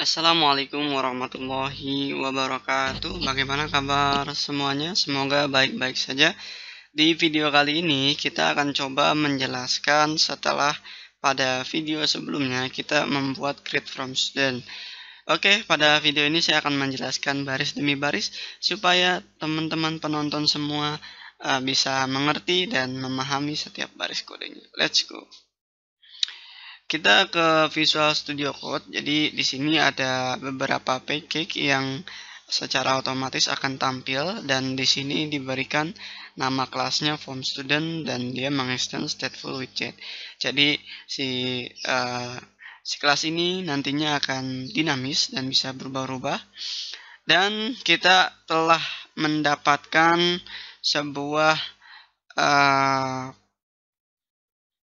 Assalamualaikum warahmatullahi wabarakatuh Bagaimana kabar semuanya? Semoga baik-baik saja Di video kali ini kita akan coba menjelaskan setelah pada video sebelumnya kita membuat create from student Oke, pada video ini saya akan menjelaskan baris demi baris supaya teman-teman penonton semua eh, bisa mengerti dan memahami setiap baris kodenya. Let's go! kita ke Visual Studio Code. Jadi di sini ada beberapa package yang secara otomatis akan tampil dan di sini diberikan nama kelasnya form student dan dia mengextend stateful widget. Jadi si uh, si kelas ini nantinya akan dinamis dan bisa berubah-ubah. Dan kita telah mendapatkan sebuah uh,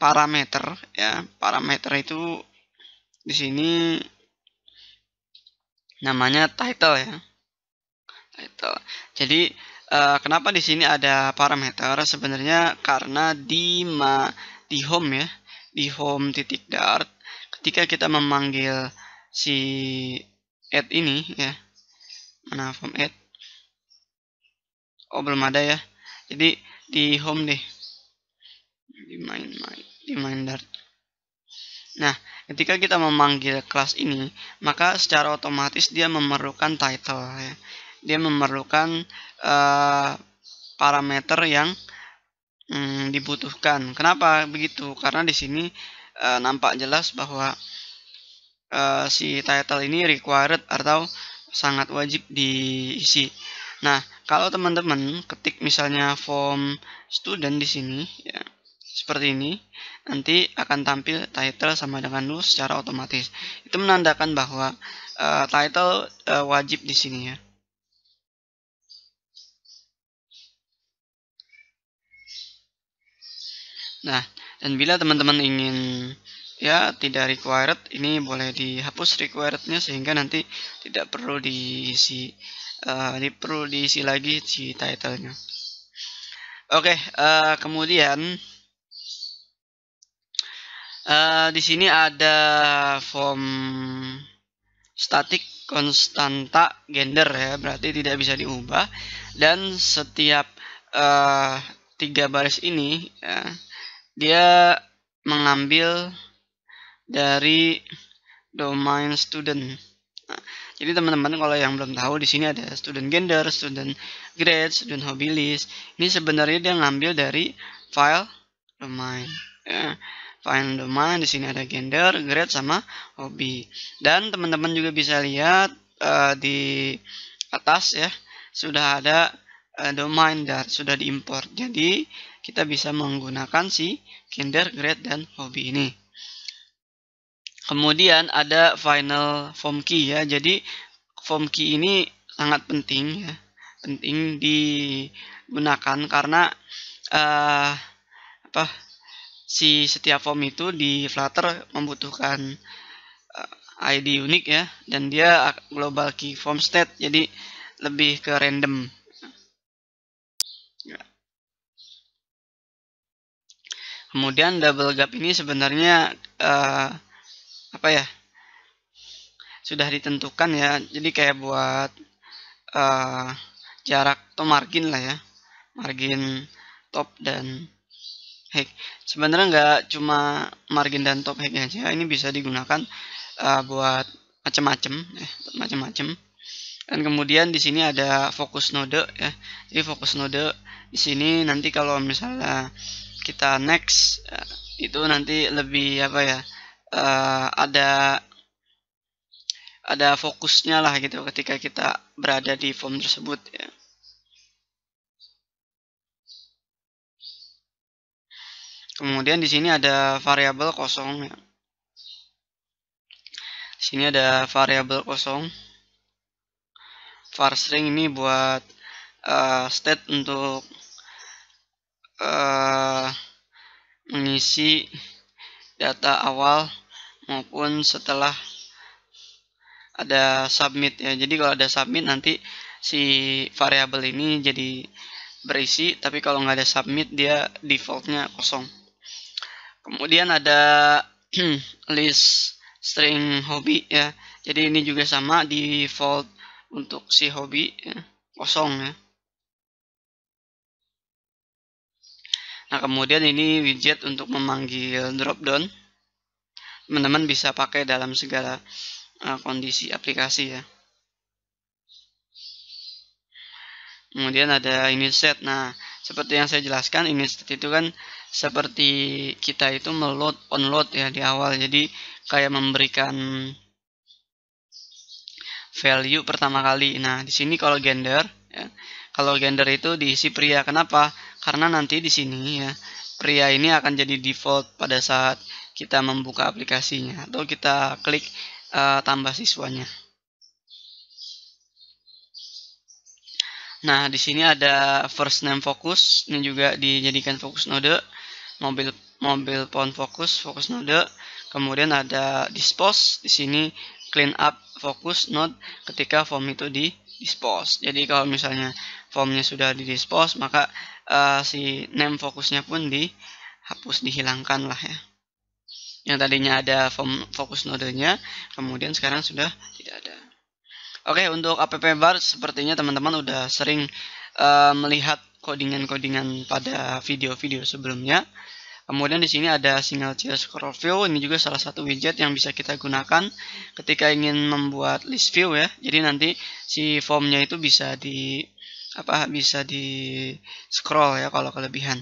parameter ya parameter itu di sini namanya title ya title jadi uh, kenapa di sini ada parameter sebenarnya karena di ma, di home ya di home titik dart ketika kita memanggil si add ini ya mana form add oh belum ada ya jadi di home deh di main main reminder. Nah, ketika kita memanggil kelas ini, maka secara otomatis dia memerlukan title. Ya. Dia memerlukan uh, parameter yang um, dibutuhkan. Kenapa begitu? Karena di sini uh, nampak jelas bahwa uh, si title ini required atau sangat wajib diisi. Nah, kalau teman-teman ketik misalnya form student di sini, ya, seperti ini nanti akan tampil title sama dengan null secara otomatis itu menandakan bahwa uh, title uh, wajib di sini ya nah dan bila teman-teman ingin ya tidak required ini boleh dihapus requirednya sehingga nanti tidak perlu diisi uh, ini perlu diisi lagi si titlenya oke okay, uh, kemudian Eh, di sini ada form statik konstanta gender ya, berarti tidak bisa diubah. Dan setiap uh, tiga baris ini, ya, dia mengambil dari domain student. Nah, jadi teman-teman kalau yang belum tahu di sini ada student gender, student grade, student hobby list. Ini sebenarnya dia ngambil dari file domain. Ya domain di sini ada gender, grade sama hobi. Dan teman-teman juga bisa lihat uh, di atas ya sudah ada uh, domain dan sudah diimpor. Jadi kita bisa menggunakan si gender, grade dan hobi ini. Kemudian ada final form key ya. Jadi form key ini sangat penting ya. Penting digunakan karena uh, apa? si setiap form itu di Flutter membutuhkan eh, ID unik ya dan dia global key form state jadi lebih ke random kemudian double gap ini sebenarnya uh, apa ya sudah ditentukan ya jadi kayak buat uh, jarak atau margin lah ya margin top dan hack. Sebenarnya nggak cuma margin dan top hack aja, ini bisa digunakan uh, buat macam-macam, eh, macam-macam. Dan kemudian di sini ada fokus node ya. Jadi fokus node di sini nanti kalau misalnya kita next eh, itu nanti lebih apa ya? Uh, ada ada fokusnya lah gitu ketika kita berada di form tersebut ya. Kemudian di sini ada variabel kosong ya. Di sini ada variabel kosong. String ini buat uh, state untuk uh, mengisi data awal maupun setelah ada submit ya. Jadi kalau ada submit nanti si variabel ini jadi berisi, tapi kalau nggak ada submit dia defaultnya kosong. Kemudian ada list string hobi ya. Jadi ini juga sama di default untuk si hobi ya. kosong ya. Nah, kemudian ini widget untuk memanggil dropdown. Teman-teman bisa pakai dalam segala uh, kondisi aplikasi ya. Kemudian ada init set. Nah, seperti yang saya jelaskan, init set itu kan seperti kita itu meload onload ya di awal jadi kayak memberikan value pertama kali nah di sini kalau gender ya, kalau gender itu diisi pria kenapa karena nanti di sini ya pria ini akan jadi default pada saat kita membuka aplikasinya atau kita klik uh, tambah siswanya Nah, di sini ada first name focus, ini juga dijadikan fokus node, mobil mobil pawn focus, fokus node, kemudian ada dispose, di sini clean up focus node ketika form itu di dispose. Jadi kalau misalnya formnya sudah di dispose, maka uh, si name fokusnya pun dihapus, dihilangkan lah ya. Yang tadinya ada form fokus nodenya, kemudian sekarang sudah tidak ada. Oke, untuk app bar sepertinya teman-teman udah sering uh, melihat codingan-codingan pada video-video sebelumnya. Kemudian di sini ada single cell scroll view, ini juga salah satu widget yang bisa kita gunakan ketika ingin membuat list view ya. Jadi nanti si formnya itu bisa di apa bisa di scroll ya kalau kelebihan.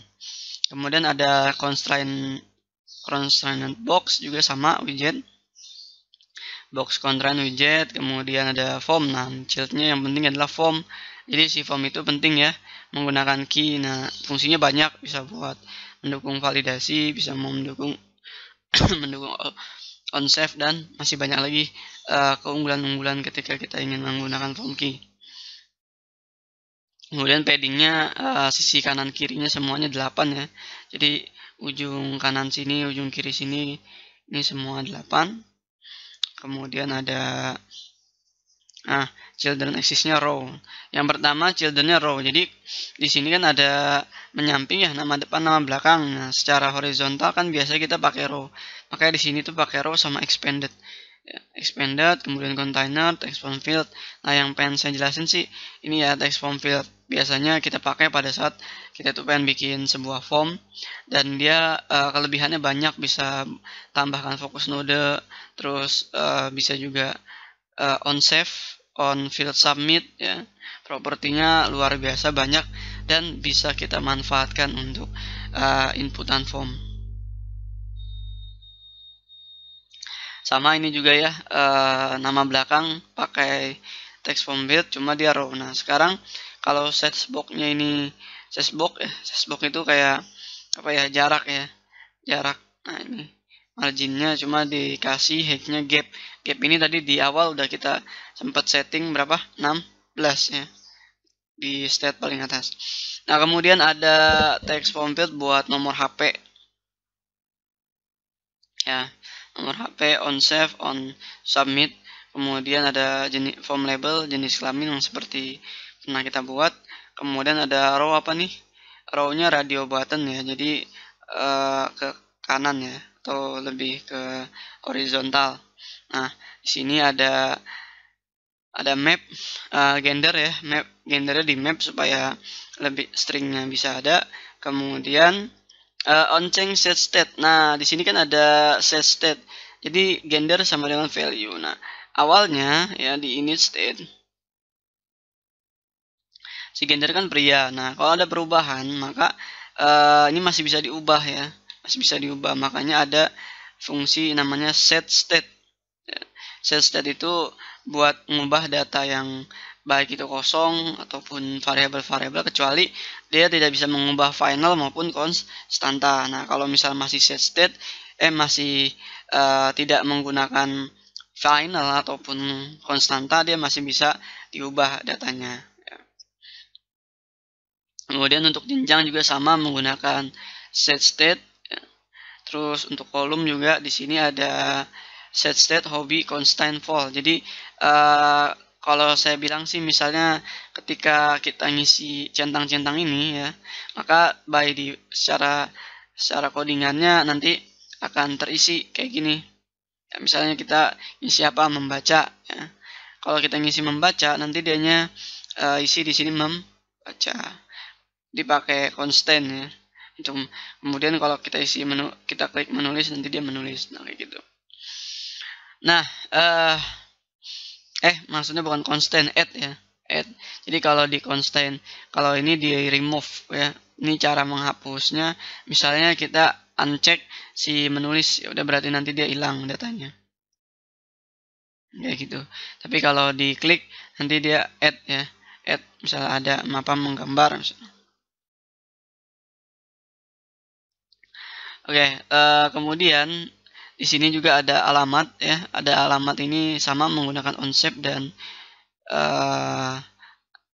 Kemudian ada constraint constraint box juga sama widget box kontran widget kemudian ada form nah childnya yang penting adalah form jadi si form itu penting ya menggunakan key nah fungsinya banyak bisa buat mendukung validasi bisa mendukung mendukung on save dan masih banyak lagi eh, keunggulan-keunggulan uh, ketika kita ingin menggunakan form key kemudian paddingnya uh, sisi kanan kirinya semuanya 8 ya jadi ujung kanan sini ujung kiri sini ini semua 8 kemudian ada ah children eksisnya row yang pertama childrennya row jadi di sini kan ada menyamping ya nama depan nama belakang nah, secara horizontal kan biasa kita pakai row makanya di sini tuh pakai row sama expanded Ya, expanded, kemudian container, text form field. Nah, yang pengen saya jelasin sih, ini ya text form field. Biasanya kita pakai pada saat kita tuh pengen bikin sebuah form, dan dia uh, kelebihannya banyak, bisa tambahkan fokus node, terus uh, bisa juga uh, on save, on field submit, ya. Propertinya luar biasa banyak, dan bisa kita manfaatkan untuk uh, inputan form. sama ini juga ya uh, nama belakang pakai text form build cuma dia row nah sekarang kalau set boxnya ini set box ya eh, box itu kayak apa ya jarak ya jarak nah ini marginnya cuma dikasih heightnya gap gap ini tadi di awal udah kita sempat setting berapa 16 ya di state paling atas nah kemudian ada text form field buat nomor HP ya nomor HP, on save, on submit. Kemudian ada jenis form label, jenis kelamin yang seperti pernah kita buat. Kemudian ada row apa nih? Row-nya radio button ya. Jadi uh, ke kanan ya atau lebih ke horizontal. Nah, di sini ada ada map uh, gender ya. Map gendernya di map supaya lebih stringnya bisa ada. Kemudian uh, on set state. Nah, di sini kan ada set state. Jadi gender sama dengan value. Nah, awalnya ya di init state si gender kan pria. Nah, kalau ada perubahan maka uh, ini masih bisa diubah ya. Masih bisa diubah. Makanya ada fungsi namanya set state. Ya, set state itu buat mengubah data yang baik itu kosong ataupun variabel-variabel kecuali dia tidak bisa mengubah final maupun konstanta. Nah, kalau misal masih set state eh masih uh, tidak menggunakan final ataupun konstanta dia masih bisa diubah datanya. Kemudian untuk jenjang juga sama menggunakan set state. Terus untuk kolom juga di sini ada set state hobby constant fall. Jadi eh, kalau saya bilang sih misalnya ketika kita ngisi centang-centang ini ya maka by di secara secara codingannya nanti akan terisi kayak gini ya, misalnya kita ngisi apa membaca ya. kalau kita ngisi membaca nanti dianya uh, isi di sini membaca dipakai konstan ya kemudian kalau kita isi menu kita klik menulis nanti dia menulis nah kayak gitu nah uh, eh maksudnya bukan constant add ya add jadi kalau di constant kalau ini di remove ya ini cara menghapusnya misalnya kita uncheck si menulis ya udah berarti nanti dia hilang datanya kayak gitu tapi kalau di klik nanti dia add ya add misalnya ada mapa menggambar misalnya oke okay, uh, eh, kemudian di sini juga ada alamat ya, ada alamat ini sama menggunakan onset dan uh,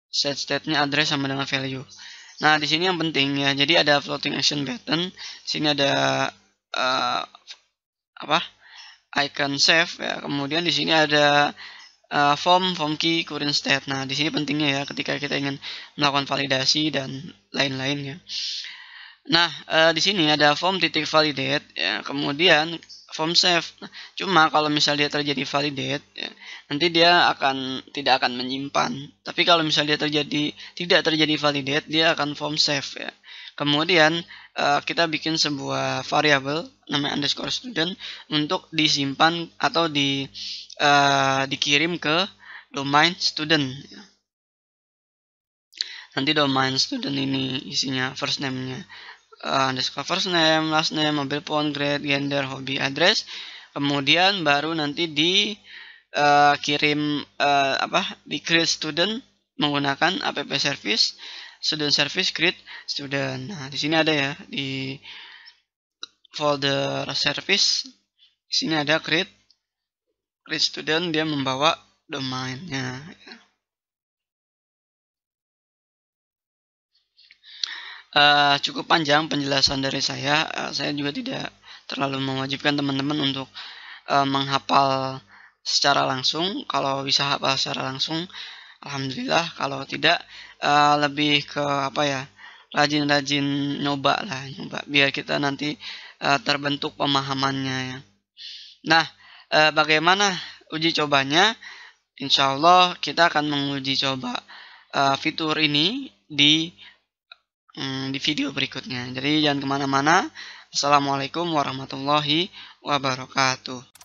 set state-nya address sama dengan value. Nah, di sini yang penting ya. Jadi ada floating action button, di sini ada uh, apa? icon save ya. Kemudian di sini ada uh, form form key current state. Nah, di sini pentingnya ya ketika kita ingin melakukan validasi dan lain lainnya Nah, uh, di sini ada form titik validate ya. Kemudian form save. Cuma kalau misalnya dia terjadi validate, ya, nanti dia akan tidak akan menyimpan. Tapi kalau misalnya dia terjadi tidak terjadi validate, dia akan form save ya. Kemudian uh, kita bikin sebuah variabel namanya underscore student untuk disimpan atau di uh, dikirim ke domain student. Ya. Nanti domain student ini isinya first name-nya uh, eh, underscore first name, last name, mobile phone, grade, gender, hobi, address. Kemudian baru nanti di uh, kirim uh, apa? di create student menggunakan app service student service create student. Nah, di sini ada ya di folder service di sini ada create create student dia membawa domainnya. uh, cukup panjang penjelasan dari saya. Uh, saya juga tidak terlalu mewajibkan teman-teman untuk uh, menghafal secara langsung. Kalau bisa hafal secara langsung, alhamdulillah. Kalau tidak, uh, lebih ke apa ya? Rajin-rajin nyoba lah, nyoba biar kita nanti uh, terbentuk pemahamannya ya. Nah, uh, bagaimana uji cobanya? Insya Allah kita akan menguji coba uh, fitur ini di Eh, di video berikutnya. Jadi jangan kemana-mana. Assalamualaikum warahmatullahi wabarakatuh.